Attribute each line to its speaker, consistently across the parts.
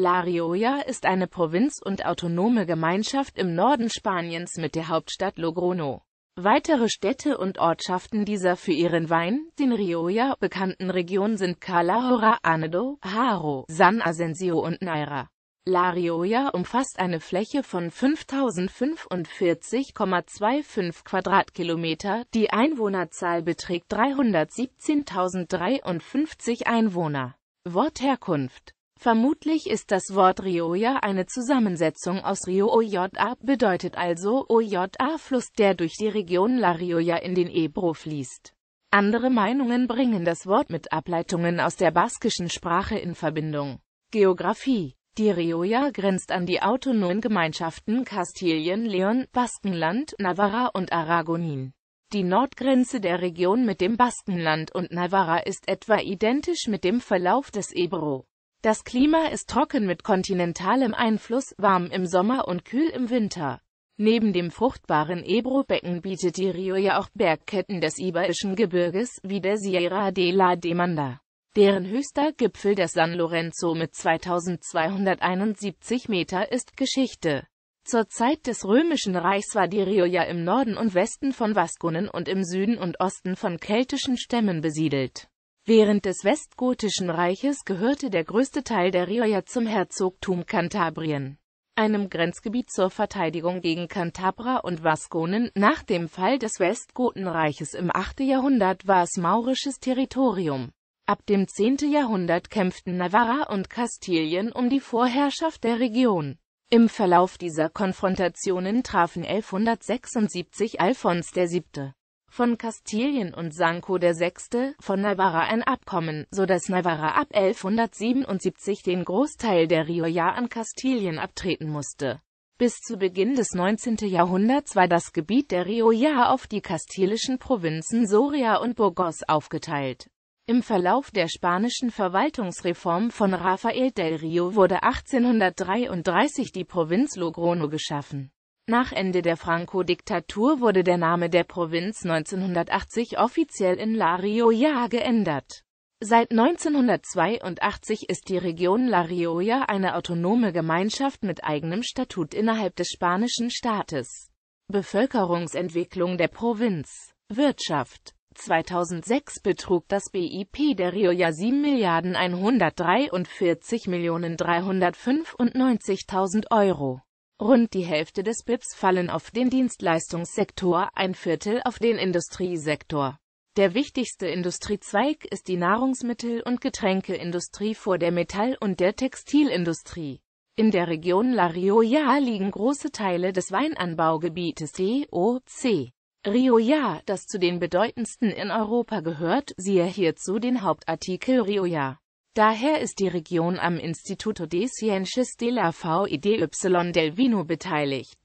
Speaker 1: La Rioja ist eine Provinz und autonome Gemeinschaft im Norden Spaniens mit der Hauptstadt Logrono. Weitere Städte und Ortschaften dieser für ihren Wein, den Rioja, bekannten Region sind Calahorra, Anedo, Haro, San Asensio und Naira. La Rioja umfasst eine Fläche von 5045,25 Quadratkilometer, die Einwohnerzahl beträgt 317.053 Einwohner. Wortherkunft Vermutlich ist das Wort Rioja eine Zusammensetzung aus Rio Oja, bedeutet also Oja-Fluss, der durch die Region La Rioja in den Ebro fließt. Andere Meinungen bringen das Wort mit Ableitungen aus der baskischen Sprache in Verbindung. Geografie Die Rioja grenzt an die autonomen Gemeinschaften Kastilien, Leon, Baskenland, Navarra und Aragonien. Die Nordgrenze der Region mit dem Baskenland und Navarra ist etwa identisch mit dem Verlauf des Ebro. Das Klima ist trocken mit kontinentalem Einfluss, warm im Sommer und kühl im Winter. Neben dem fruchtbaren Ebro-Becken bietet die Rioja auch Bergketten des Iberischen Gebirges, wie der Sierra de la Demanda, deren höchster Gipfel der San Lorenzo mit 2271 Meter ist Geschichte. Zur Zeit des Römischen Reichs war die Rioja im Norden und Westen von Vaskunen und im Süden und Osten von keltischen Stämmen besiedelt. Während des westgotischen Reiches gehörte der größte Teil der Rioja zum Herzogtum Kantabrien, einem Grenzgebiet zur Verteidigung gegen Kantabra und Vasconen. Nach dem Fall des Westgotenreiches im 8. Jahrhundert war es maurisches Territorium. Ab dem 10. Jahrhundert kämpften Navarra und Kastilien um die Vorherrschaft der Region. Im Verlauf dieser Konfrontationen trafen 1176 Alfons VII von Kastilien und Sanko VI. von Navarra ein Abkommen, so dass Navarra ab 1177 den Großteil der Rioja an Kastilien abtreten musste. Bis zu Beginn des 19. Jahrhunderts war das Gebiet der Rioja auf die kastilischen Provinzen Soria und Burgos aufgeteilt. Im Verlauf der spanischen Verwaltungsreform von Rafael del Rio wurde 1833 die Provinz Logrono geschaffen nach Ende der Franco-Diktatur wurde der Name der Provinz 1980 offiziell in La Rioja geändert. Seit 1982 ist die Region La Rioja eine autonome Gemeinschaft mit eigenem Statut innerhalb des spanischen Staates. Bevölkerungsentwicklung der Provinz Wirtschaft 2006 betrug das BIP der Rioja 7.143.395.000 Euro. Rund die Hälfte des BIPs fallen auf den Dienstleistungssektor, ein Viertel auf den Industriesektor. Der wichtigste Industriezweig ist die Nahrungsmittel- und Getränkeindustrie vor der Metall- und der Textilindustrie. In der Region La Rioja liegen große Teile des Weinanbaugebietes DOC. Rioja, das zu den bedeutendsten in Europa gehört, siehe hierzu den Hauptartikel Rioja. Daher ist die Region am Instituto de Ciencias de la VIDY del Vino beteiligt.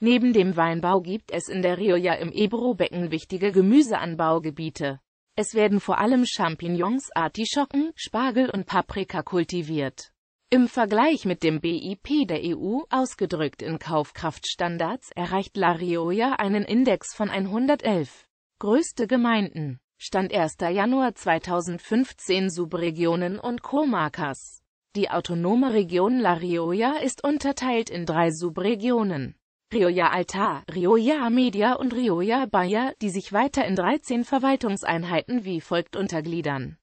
Speaker 1: Neben dem Weinbau gibt es in der Rioja im Ebro-Becken wichtige Gemüseanbaugebiete. Es werden vor allem Champignons, Artischocken, Spargel und Paprika kultiviert. Im Vergleich mit dem BIP der EU, ausgedrückt in Kaufkraftstandards, erreicht La Rioja einen Index von 111. Größte Gemeinden Stand 1. Januar 2015 Subregionen und Comarcas. Die autonome Region La Rioja ist unterteilt in drei Subregionen. Rioja Alta, Rioja Media und Rioja Bayer, die sich weiter in 13 Verwaltungseinheiten wie folgt untergliedern.